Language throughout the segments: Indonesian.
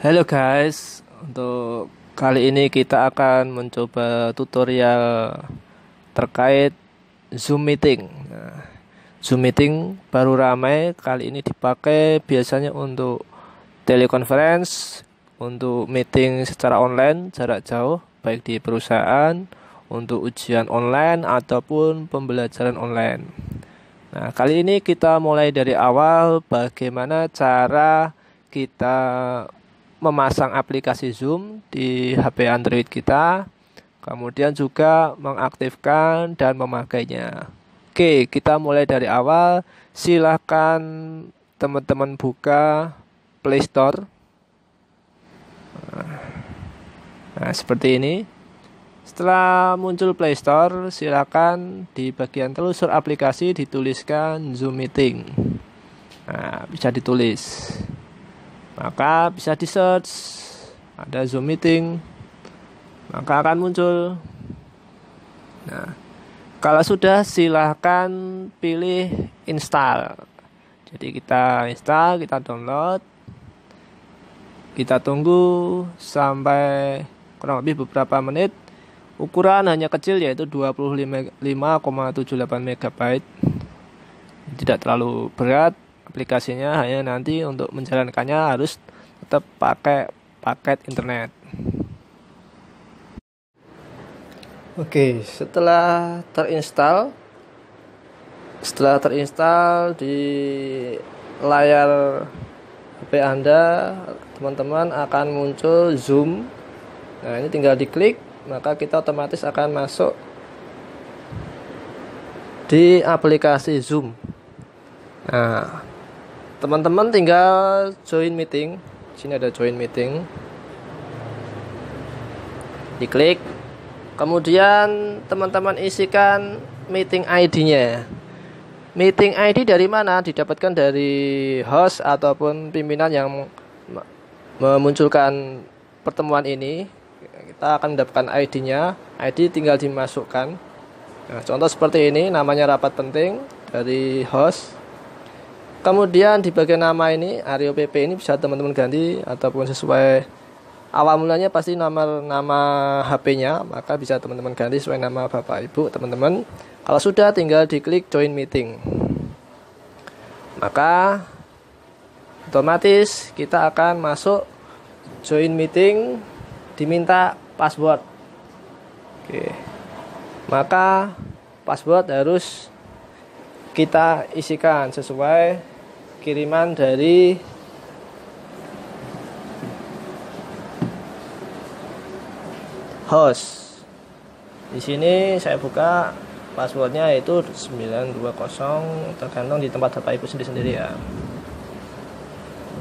Halo guys, untuk kali ini kita akan mencoba tutorial terkait Zoom meeting. Nah, Zoom meeting baru ramai kali ini dipakai biasanya untuk teleconference, untuk meeting secara online jarak jauh baik di perusahaan, untuk ujian online ataupun pembelajaran online. Nah, kali ini kita mulai dari awal bagaimana cara kita memasang aplikasi Zoom di HP Android kita, kemudian juga mengaktifkan dan memakainya. Oke, kita mulai dari awal. Silahkan teman-teman buka Play Store. Nah, seperti ini. Setelah muncul Play Store, silakan di bagian telusur aplikasi dituliskan Zoom Meeting. Nah, bisa ditulis maka bisa di search ada zoom meeting maka akan muncul nah kalau sudah silahkan pilih install jadi kita install kita download kita tunggu sampai kurang lebih beberapa menit ukuran hanya kecil yaitu 25,78 MB tidak terlalu berat aplikasinya hanya nanti untuk menjalankannya harus tetap pakai paket internet. Oke, setelah terinstall setelah terinstall di layar HP Anda, teman-teman akan muncul Zoom. Nah, ini tinggal diklik, maka kita otomatis akan masuk di aplikasi Zoom. Nah, teman-teman tinggal join meeting sini ada join meeting diklik kemudian teman-teman isikan meeting ID-nya meeting ID dari mana didapatkan dari host ataupun pimpinan yang memunculkan pertemuan ini kita akan mendapatkan ID-nya ID tinggal dimasukkan nah, contoh seperti ini namanya rapat penting dari host Kemudian di bagian nama ini Ario PP ini bisa teman-teman ganti ataupun sesuai awal mulanya pasti nomor nama HP-nya, maka bisa teman-teman ganti sesuai nama Bapak Ibu, teman-teman. Kalau sudah tinggal diklik join meeting. Maka otomatis kita akan masuk join meeting diminta password. Oke. Maka password harus kita isikan sesuai kiriman dari host di sini saya buka passwordnya yaitu 920 tergantung di tempat bapak ibu sendiri sendiri ya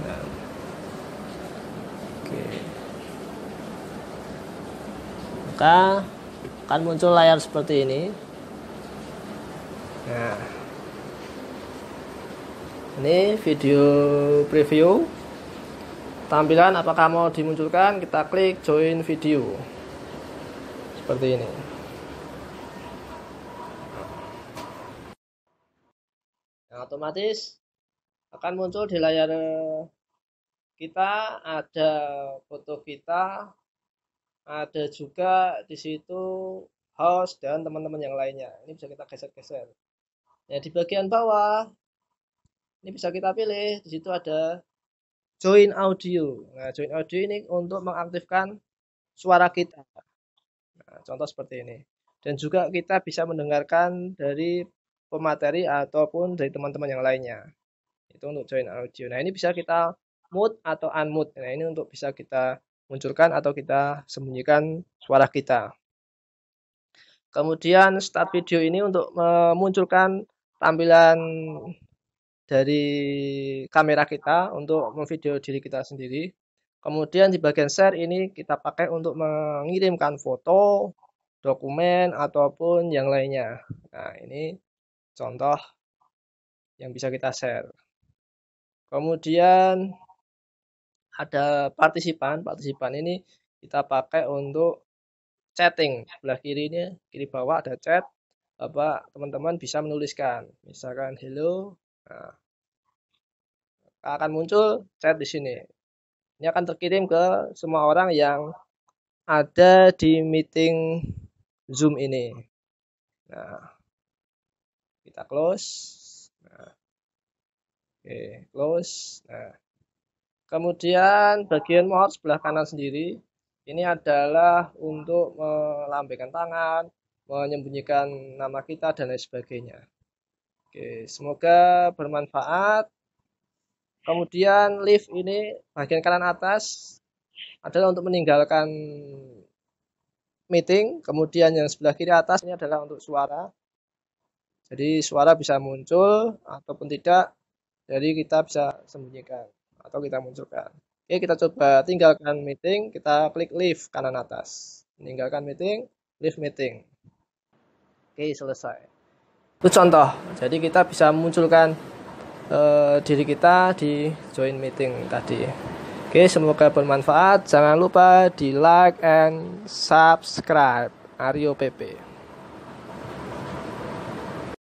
nah. oke maka akan muncul layar seperti ini nah ini video preview tampilan apakah mau dimunculkan kita klik join video seperti ini nah, otomatis akan muncul di layar kita ada foto kita ada juga di situ host dan teman-teman yang lainnya ini bisa kita geser-geser ya di bagian bawah ini bisa kita pilih di situ ada join audio nah join audio ini untuk mengaktifkan suara kita nah, contoh seperti ini dan juga kita bisa mendengarkan dari pemateri ataupun dari teman-teman yang lainnya itu untuk join audio nah ini bisa kita mute atau unmute nah ini untuk bisa kita munculkan atau kita sembunyikan suara kita kemudian start video ini untuk memunculkan tampilan dari kamera kita untuk memvideo diri kita sendiri. Kemudian di bagian share ini kita pakai untuk mengirimkan foto, dokumen ataupun yang lainnya. Nah, ini contoh yang bisa kita share. Kemudian ada partisipan, partisipan ini kita pakai untuk chatting. Sebelah kiri ini, kiri bawah ada chat. Bapak, teman-teman bisa menuliskan. Misalkan hello, Nah, akan muncul chat di sini. Ini akan terkirim ke semua orang yang ada di meeting Zoom ini. Nah, kita close. Nah, oke, okay, close. Nah, kemudian bagian mouse sebelah kanan sendiri ini adalah untuk melambaikan tangan, menyembunyikan nama kita dan lain sebagainya. Oke, semoga bermanfaat. Kemudian lift ini bagian kanan atas adalah untuk meninggalkan meeting, kemudian yang sebelah kiri atas ini adalah untuk suara. Jadi suara bisa muncul ataupun tidak, jadi kita bisa sembunyikan atau kita munculkan. Oke, kita coba tinggalkan meeting, kita klik lift kanan atas. Meninggalkan meeting, lift meeting. Oke, selesai itu contoh jadi kita bisa munculkan uh, diri kita di join meeting tadi oke semoga bermanfaat jangan lupa di like and subscribe Aryo PP